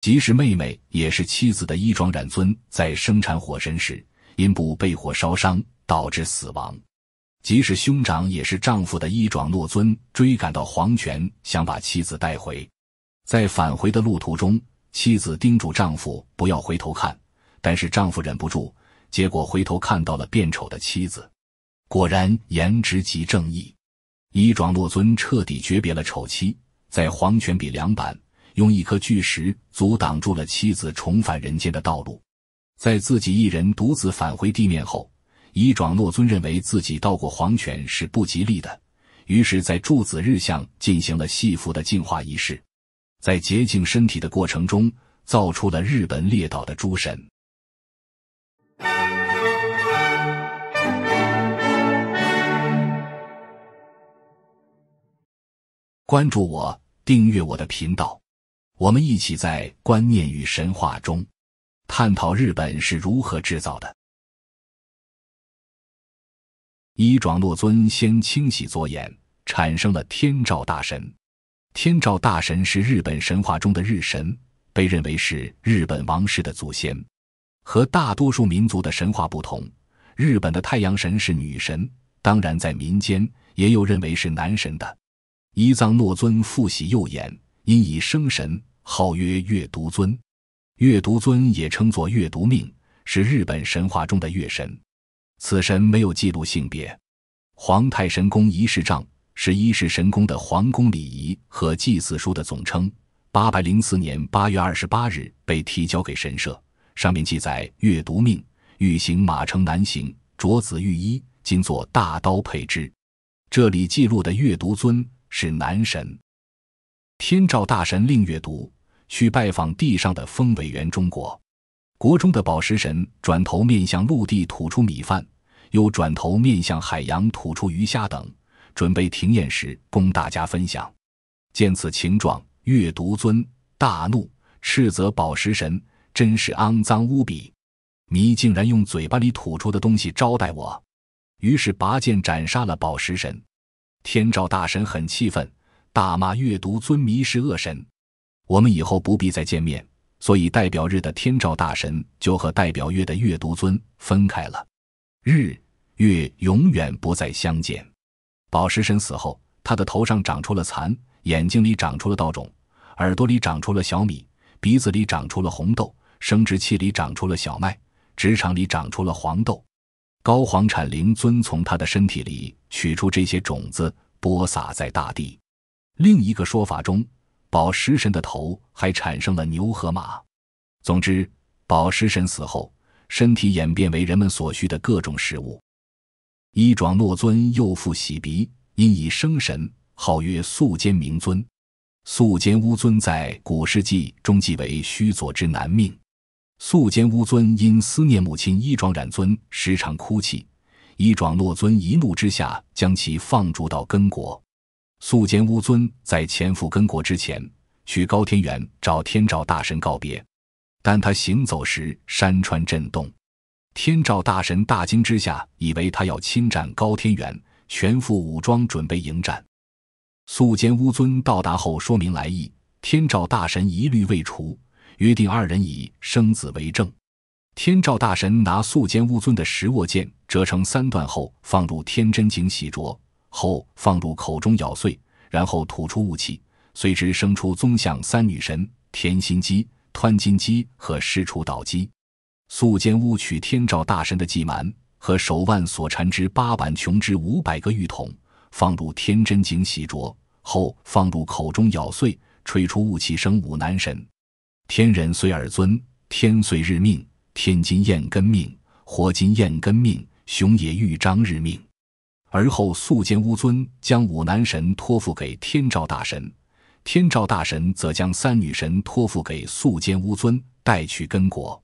即使妹妹也是妻子的伊庄染尊，在生产火神时，阴部被火烧伤，导致死亡。即使兄长也是丈夫的伊庄诺尊，追赶到黄泉，想把妻子带回。在返回的路途中，妻子叮嘱丈夫不要回头看，但是丈夫忍不住，结果回头看到了变丑的妻子。果然，颜值即正义。一庄诺尊彻底诀别了丑妻，在黄泉比两板。用一颗巨石阻挡住了妻子重返人间的道路，在自己一人独自返回地面后，伊奘诺尊认为自己到过黄泉是不吉利的，于是，在柱子日向进行了系缚的净化仪式，在洁净身体的过程中，造出了日本列岛的诸神。关注我，订阅我的频道。我们一起在观念与神话中，探讨日本是如何制造的。伊奘诺尊先清洗左眼，产生了天照大神。天照大神是日本神话中的日神，被认为是日本王室的祖先。和大多数民族的神话不同，日本的太阳神是女神，当然在民间也有认为是男神的。伊藏诺尊复洗右眼，因以生神。号曰月独尊，月独尊也称作月独命，是日本神话中的月神。此神没有记录性别。皇太神宫仪式帐是一世神宫的皇宫礼仪和祭祀书的总称。八百零四年八月二十八日被提交给神社，上面记载月独命欲行马城南行，着紫玉衣，今作大刀佩之。这里记录的月独尊是男神。天照大神令月读。去拜访地上的丰伟园中国，国中的宝石神转头面向陆地吐出米饭，又转头面向海洋吐出鱼虾等，准备停宴时供大家分享。见此情状，月独尊大怒，斥责宝石神真是肮脏无比，你竟然用嘴巴里吐出的东西招待我。于是拔剑斩杀了宝石神。天照大神很气愤，大骂月独尊迷是恶神。我们以后不必再见面，所以代表日的天照大神就和代表月的月读尊分开了，日月永远不再相见。宝石神死后，他的头上长出了蚕，眼睛里长出了稻种，耳朵里长出了小米，鼻子里长出了红豆，生殖器里长出了小麦，直肠里长出了黄豆。高皇产灵尊从他的身体里取出这些种子，播撒在大地。另一个说法中。宝石神的头还产生了牛和马。总之，宝石神死后，身体演变为人们所需的各种食物。伊庄诺尊幼父喜鼻因以生神，号曰素坚明尊。素坚乌尊在古世纪中即为须佐之男命。素坚乌尊因思念母亲伊庄染尊，时常哭泣。伊庄诺尊一怒之下，将其放逐到根国。素间乌尊在前赴根国之前，去高天原找天照大神告别，但他行走时山川震动，天照大神大惊之下，以为他要侵占高天原，全副武装准备迎战。素间乌尊到达后，说明来意，天照大神一律未除，约定二人以生子为证。天照大神拿素间乌尊的石握剑折成三段后，放入天真井洗濯。后放入口中咬碎，然后吐出雾气，随之生出宗像三女神：天心姬、湍金姬和师出岛姬。素间屋取天照大神的祭蛮和手腕所缠之八板琼之五百个玉筒，放入天真井洗濯后放入口中咬碎，吹出雾气生五男神：天人随耳尊、天随日命、天金彦根命、火金彦根命、熊野玉章日命。而后，素间乌尊将五男神托付给天照大神，天照大神则将三女神托付给素间乌尊，带去根国。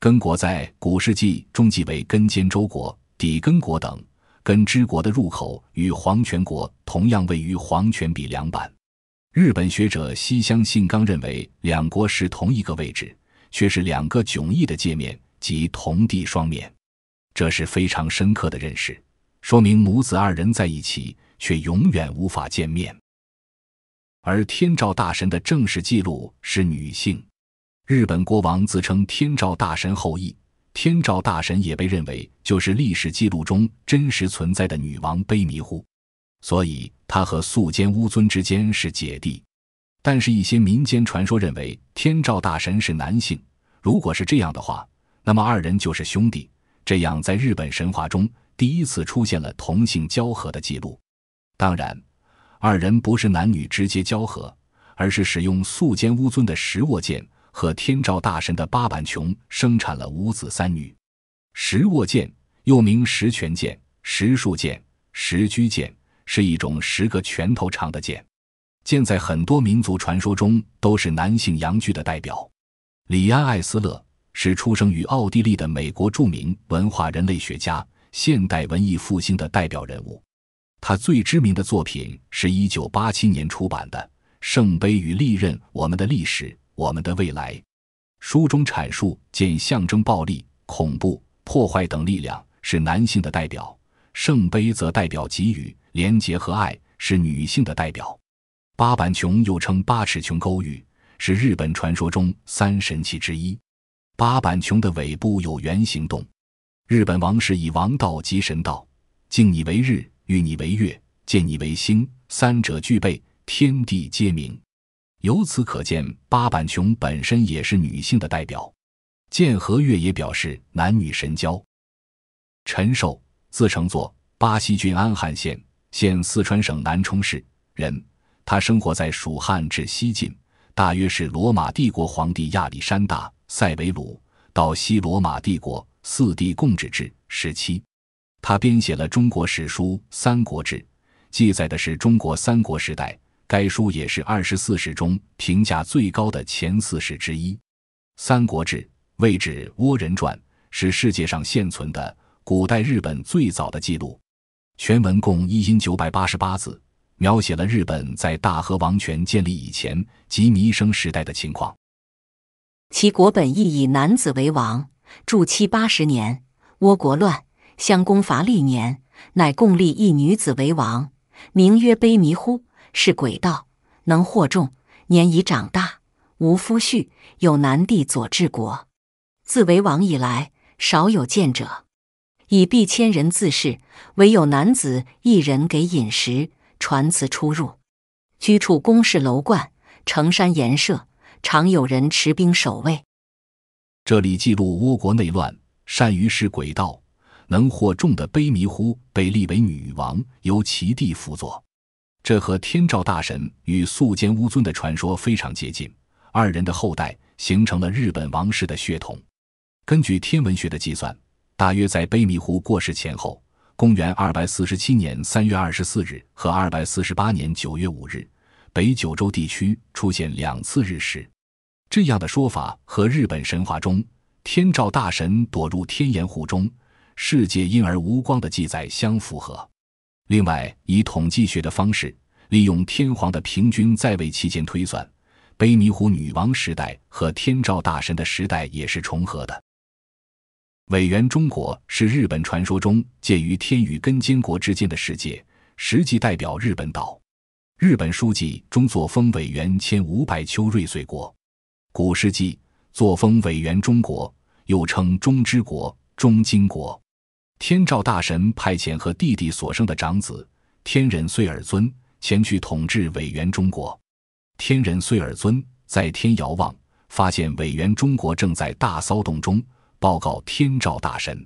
根国在古世纪中即为根间州国、底根国等根之国的入口，与皇泉国同样位于皇泉比两板。日本学者西乡信纲认为，两国是同一个位置，却是两个迥异的界面即同地双面，这是非常深刻的认识。说明母子二人在一起，却永远无法见面。而天照大神的正式记录是女性，日本国王自称天照大神后裔，天照大神也被认为就是历史记录中真实存在的女王卑弥呼，所以他和素间乌尊之间是姐弟。但是，一些民间传说认为天照大神是男性。如果是这样的话，那么二人就是兄弟。这样，在日本神话中。第一次出现了同性交合的记录，当然，二人不是男女直接交合，而是使用素间乌尊的石握剑和天照大神的八板琼生产了五子三女。石握剑又名石拳剑、石树剑、石居剑，是一种十个拳头长的剑。剑在很多民族传说中都是男性阳具的代表。李安·艾斯勒是出生于奥地利的美国著名文化人类学家。现代文艺复兴的代表人物，他最知名的作品是一九八七年出版的《圣杯与利刃：我们的历史，我们的未来》。书中阐述，见象征暴力、恐怖、破坏等力量，是男性的代表；圣杯则代表给予、廉洁和爱，是女性的代表。八板琼又称八尺琼勾玉，是日本传说中三神器之一。八板琼的尾部有圆形洞。日本王室以王道及神道，敬你为日，与你为月，见你为星，三者俱备，天地皆明。由此可见，八坂琼本身也是女性的代表。剑和月也表示男女神交。陈寿，字承作，巴西郡安汉县（现四川省南充市）人。他生活在蜀汉至西晋，大约是罗马帝国皇帝亚历山大、塞维鲁到西罗马帝国。四帝共治制时期，他编写了中国史书《三国志》，记载的是中国三国时代。该书也是二十四史中评价最高的前四史之一。《三国志》位置倭人传，是世界上现存的古代日本最早的记录。全文共一音九百八十八字，描写了日本在大和王权建立以前及弥生时代的情况。其国本意以男子为王。住七八十年，倭国乱，襄公伐历年，乃共立一女子为王，名曰悲弥呼，是鬼道，能惑众。年已长大，无夫婿，有男弟佐治国。自为王以来，少有见者，以毕千人自恃，唯有男子一人给饮食，传词出入。居处宫室楼观，城山岩舍，常有人持兵守卫。这里记录倭国内乱，善于使鬼道、能获众的卑弥呼被立为女王，由其弟辅佐。这和天照大神与素间乌尊的传说非常接近，二人的后代形成了日本王室的血统。根据天文学的计算，大约在卑弥呼过世前后，公元二百四十七年三月二十四日和二百四十八年九月五日，北九州地区出现两次日食。这样的说法和日本神话中天照大神躲入天岩湖中，世界因而无光的记载相符合。另外，以统计学的方式，利用天皇的平均在位期间推算，卑弥呼女王时代和天照大神的时代也是重合的。委原中国是日本传说中介于天与根间国之间的世界，实际代表日本岛。日本书记中作风委原千五百秋瑞穗国。古世纪，作风委员中国，又称中之国、中金国。天照大神派遣和弟弟所生的长子天人岁尔尊前去统治委员中国。天人岁尔尊在天遥望，发现委员中国正在大骚动中，报告天照大神。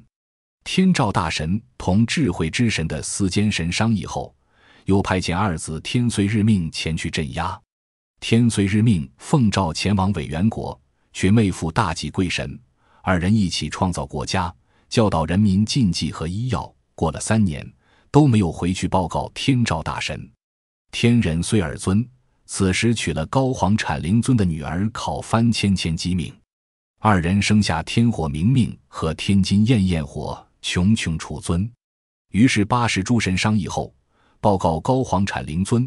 天照大神同智慧之神的四间神商议后，又派遣二子天遂日命前去镇压。天遂日命，奉诏前往委员国，娶妹夫大祭贵神，二人一起创造国家，教导人民禁忌和医药。过了三年，都没有回去报告天照大神。天人虽尔尊，此时娶了高皇产灵尊的女儿，考番千千吉命，二人生下天火明命和天金焰焰火琼琼楚尊。于是八十诸神商议后，报告高皇产灵尊。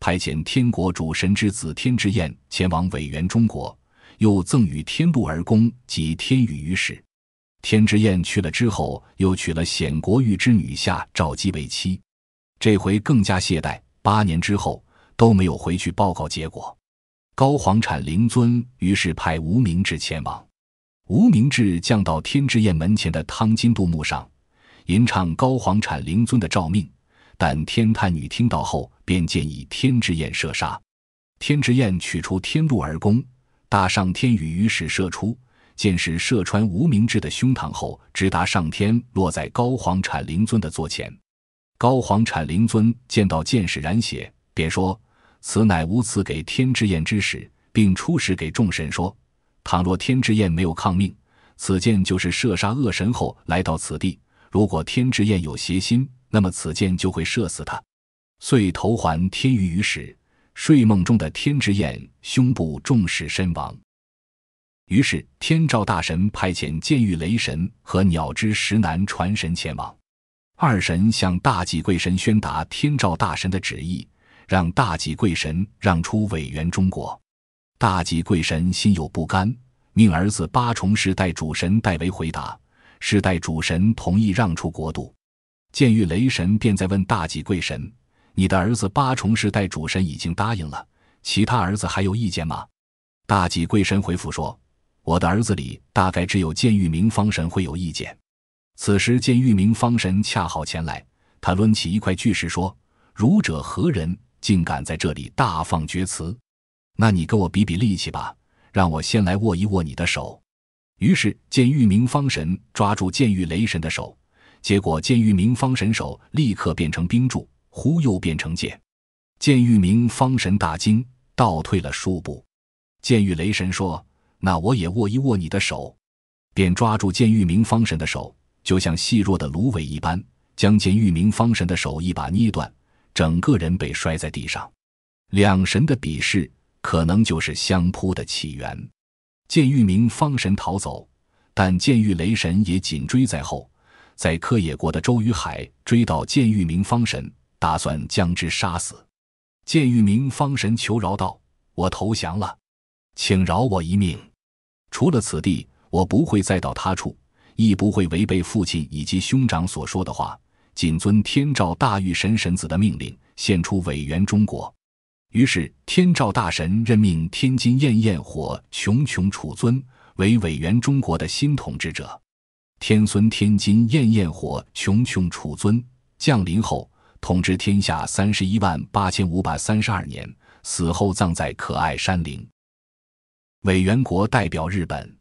派遣天国主神之子天之彦前往委援中国，又赠与天禄而公及天宇于使。天之彦去了之后，又娶了显国玉之女下赵姬为妻。这回更加懈怠，八年之后都没有回去报告结果。高皇产灵尊于是派无名志前往，无名志降到天之彦门前的汤金杜墓上，吟唱高皇产灵尊的诏命。但天探女听到后，便建议天之焰射杀。天之焰取出天鹿而弓，大上天羽于矢射出，箭矢射穿无名志的胸膛后，直达上天，落在高皇产灵尊的座前。高皇产灵尊见到箭矢染血，便说：“此乃无赐给天之焰之使，并出使给众神说，倘若天之焰没有抗命，此箭就是射杀恶神。后来到此地，如果天之焰有邪心。”那么此箭就会射死他，遂投还天于鱼时，睡梦中的天之眼胸部中矢身亡。于是天照大神派遣剑玉雷神和鸟之石男传神前往。二神向大己贵神宣达天照大神的旨意，让大己贵神让出伟员中国。大己贵神心有不甘，命儿子八重世代主神代为回答，世代主神同意让出国度。见玉雷神便在问大几贵神：“你的儿子八重世代主神已经答应了，其他儿子还有意见吗？”大几贵神回复说：“我的儿子里，大概只有见玉明方神会有意见。”此时，见玉明方神恰好前来，他抡起一块巨石说：“儒者何人，竟敢在这里大放厥词？那你跟我比比力气吧，让我先来握一握你的手。”于是，见玉明方神抓住见玉雷神的手。结果，剑玉明方神手立刻变成冰柱，忽又变成剑。剑玉明方神大惊，倒退了数步。剑玉雷神说：“那我也握一握你的手。”便抓住剑玉明方神的手，就像细弱的芦苇一般，将剑玉明方神的手一把捏断，整个人被摔在地上。两神的比试，可能就是相扑的起源。剑玉明方神逃走，但剑玉雷神也紧追在后。在柯野国的周瑜海追到剑玉明方神，打算将之杀死。剑玉明方神求饶道：“我投降了，请饶我一命。除了此地，我不会再到他处，亦不会违背父亲以及兄长所说的话，谨遵天照大玉神神子的命令，献出伟元中国。”于是，天照大神任命天津焰焰火琼琼楚尊为伟元中国的新统治者。天孙天金焰焰火，穷穷储尊降临后，统治天下三十一万八千五百三十二年，死后葬在可爱山陵。委员国代表日本，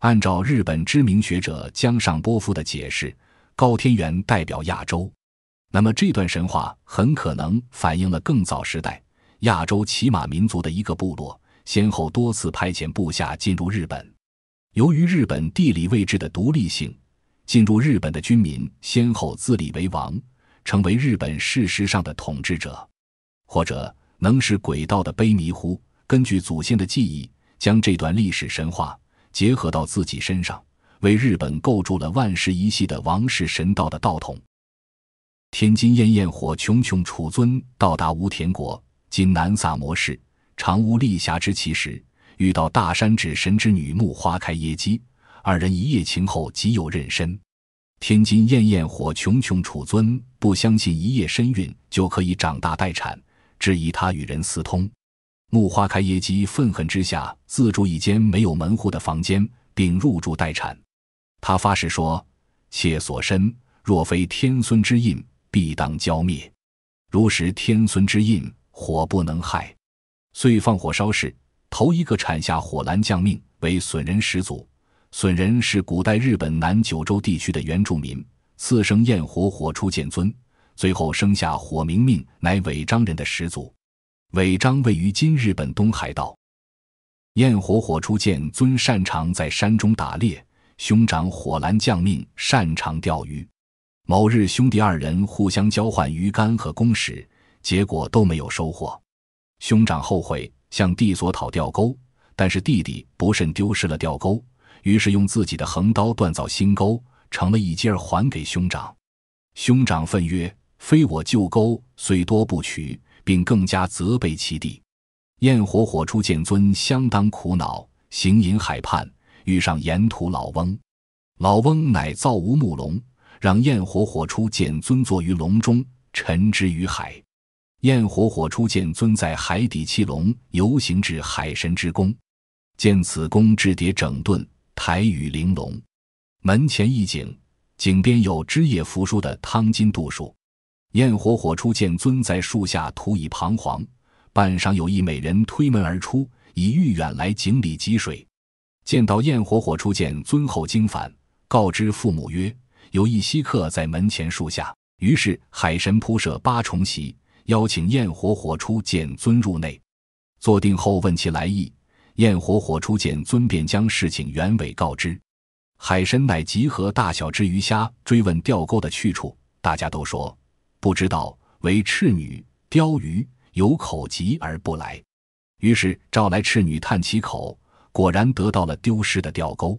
按照日本知名学者江上波夫的解释，高天元代表亚洲，那么这段神话很可能反映了更早时代亚洲骑马民族的一个部落，先后多次派遣部下进入日本。由于日本地理位置的独立性，进入日本的军民先后自立为王，成为日本事实上的统治者，或者能使鬼道的悲迷乎，根据祖先的记忆，将这段历史神话结合到自己身上，为日本构筑了万世一系的王室神道的道统。天津燕焰火，琼琼楚尊到达吴田国，今南萨摩市，常无立侠之奇时。遇到大山之神之女木花开耶姬，二人一夜情后即有妊娠。天津燕燕火琼琼楚尊不相信一夜身孕就可以长大待产，质疑他与人私通。木花开耶姬愤恨之下，自住一间没有门户的房间，并入住待产。他发誓说：“妾所身若非天孙之印，必当浇灭；如实天孙之印，火不能害。”遂放火烧室。头一个产下火兰将命为损人始祖，损人是古代日本南九州地区的原住民。次生焰火火出剑尊，最后生下火明命，乃尾张人的始祖。尾张位于今日本东海道。焰火火出剑尊擅长在山中打猎，兄长火兰将命擅长钓鱼。某日兄弟二人互相交换鱼竿和弓矢，结果都没有收获。兄长后悔。向帝所讨钓钩，但是弟弟不慎丢失了钓钩，于是用自己的横刀锻造新钩，成了一截儿还给兄长。兄长愤曰：“非我旧钩，虽多不取。”并更加责备其弟。焰火火出剑尊相当苦恼，行吟海畔，遇上沿途老翁。老翁乃造无木龙，让焰火火出剑尊坐于笼中，沉之于海。焰火火初见尊在海底七龙游行至海神之宫，见此宫置叠整顿，台宇玲珑，门前一景，井边有枝叶扶疏的汤金度树。焰火火初见尊在树下徒以彷徨，半晌有一美人推门而出，以欲远来井里汲水，见到焰火火初见尊后惊返，告知父母曰：有一稀客在门前树下。于是海神铺设八重席。邀请焰火火出剑尊入内，坐定后问其来意，焰火火出剑尊便将事情原委告知。海神乃集合大小之鱼虾，追问钓钩的去处，大家都说不知道，为赤女鲷鱼有口急而不来。于是召来赤女探其口，果然得到了丢失的钓钩。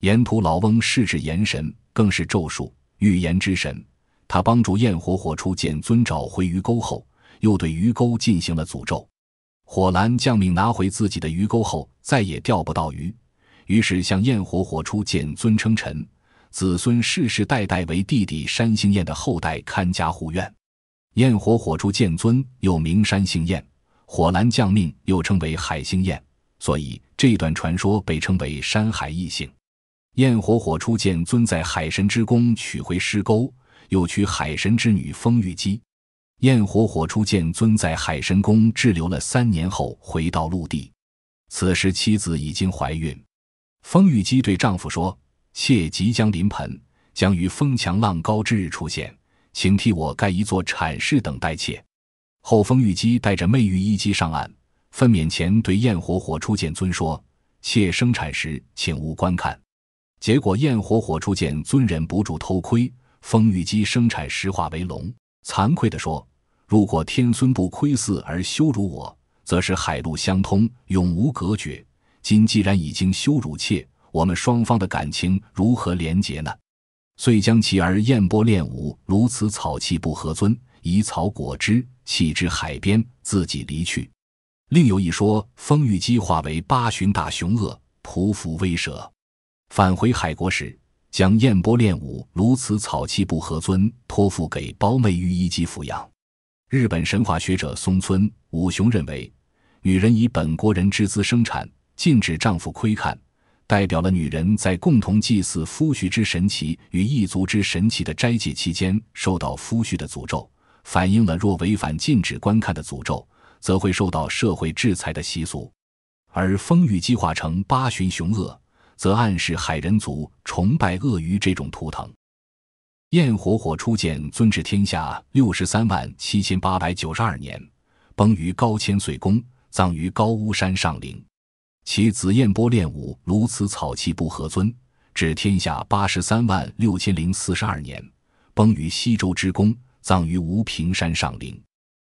沿途老翁视指言神，更是咒术预言之神。他帮助焰火火出剑尊找回鱼钩后，又对鱼钩进行了诅咒。火蓝将命拿回自己的鱼钩后，再也钓不到鱼，于是向焰火火出剑尊称臣，子孙世世代代为弟弟山星焰的后代看家护院。焰火火出剑尊又名山星焰，火蓝将命又称为海星焰，所以这段传说被称为山海异姓。焰火火出剑尊在海神之宫取回尸钩。又娶海神之女风玉姬，焰火火初见尊在海神宫滞留了三年后回到陆地，此时妻子已经怀孕。风玉姬对丈夫说：“妾即将临盆，将于风强浪高之日出现，请替我盖一座产室等待妾。”后风玉姬带着媚玉衣姬上岸，分娩前对焰火火初见尊说：“妾生产时，请勿观看。”结果焰火火初见尊忍不住偷窥。丰玉鸡生产石化为龙，惭愧地说：“如果天孙不窥伺而羞辱我，则是海陆相通，永无隔绝。今既然已经羞辱妾，我们双方的感情如何连结呢？”遂将其儿燕波练武，如此草器不合尊，以草裹之，弃之海边，自己离去。另有一说，丰玉鸡化为八旬大雄鳄，匍匐威慑，返回海国时。将燕波练武如此草器不合尊，托付给胞妹御医姬抚养。日本神话学者松村武雄认为，女人以本国人之姿生产，禁止丈夫窥看，代表了女人在共同祭祀夫婿之神奇与异族之神奇的斋戒期间受到夫婿的诅咒，反映了若违反禁止观看的诅咒，则会受到社会制裁的习俗。而风雨激化成八旬雄恶。则暗示海人族崇拜鳄鱼这种图腾。焰火火初见尊治天下六十三万七千八百九十二年，崩于高千岁宫，葬于高屋山上陵。其子燕波练武如此草器不合尊，治天下八十三万六千零四十二年，崩于西周之宫，葬于吴平山上陵。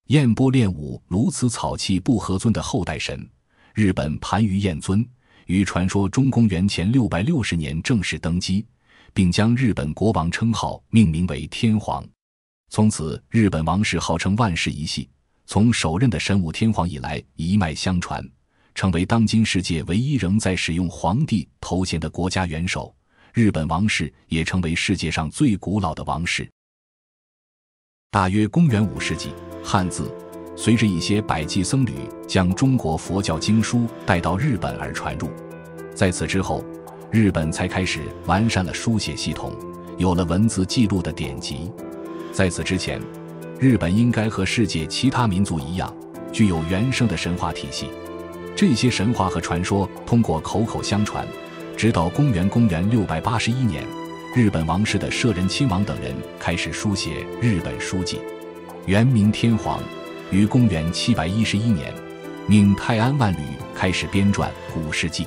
燕波练武如此草器不合尊的后代神，日本盘鱼彦尊。于传说中，公元前六百六十年正式登基，并将日本国王称号命名为天皇。从此，日本王室号称万世一系，从首任的神武天皇以来一脉相传，成为当今世界唯一仍在使用皇帝头衔的国家元首。日本王室也成为世界上最古老的王室。大约公元五世纪，汉字。随着一些百济僧侣将中国佛教经书带到日本而传入，在此之后，日本才开始完善了书写系统，有了文字记录的典籍。在此之前，日本应该和世界其他民族一样，具有原生的神话体系。这些神话和传说通过口口相传，直到公元公元六百八十一年，日本王室的舍人亲王等人开始书写日本书籍，元明天皇。于公元七百一十一年，命泰安万侣开始编撰《古世纪》，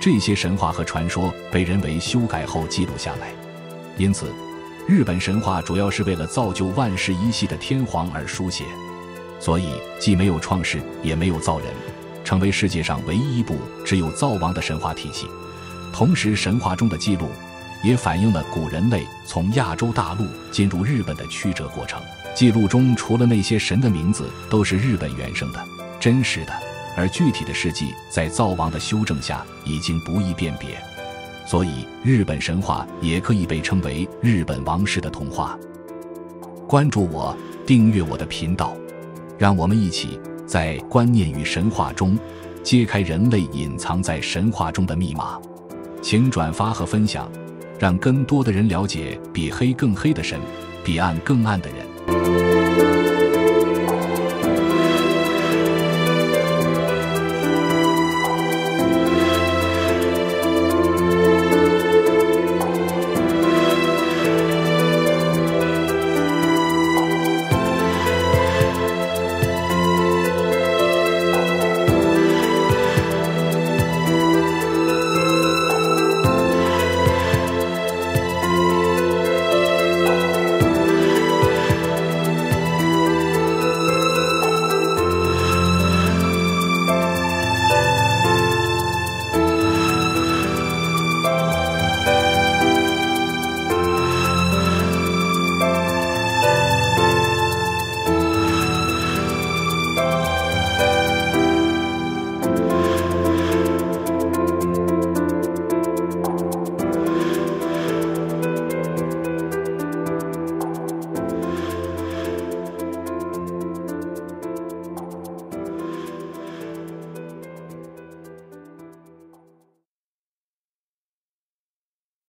这些神话和传说被人为修改后记录下来。因此，日本神话主要是为了造就万世一系的天皇而书写，所以既没有创世，也没有造人，成为世界上唯一一部只有灶王的神话体系。同时，神话中的记录也反映了古人类从亚洲大陆进入日本的曲折过程。记录中除了那些神的名字都是日本原生的，真实的，而具体的事迹在灶王的修正下已经不易辨别，所以日本神话也可以被称为日本王室的童话。关注我，订阅我的频道，让我们一起在观念与神话中揭开人类隐藏在神话中的密码。请转发和分享，让更多的人了解比黑更黑的神，比暗更暗的人。Thank you.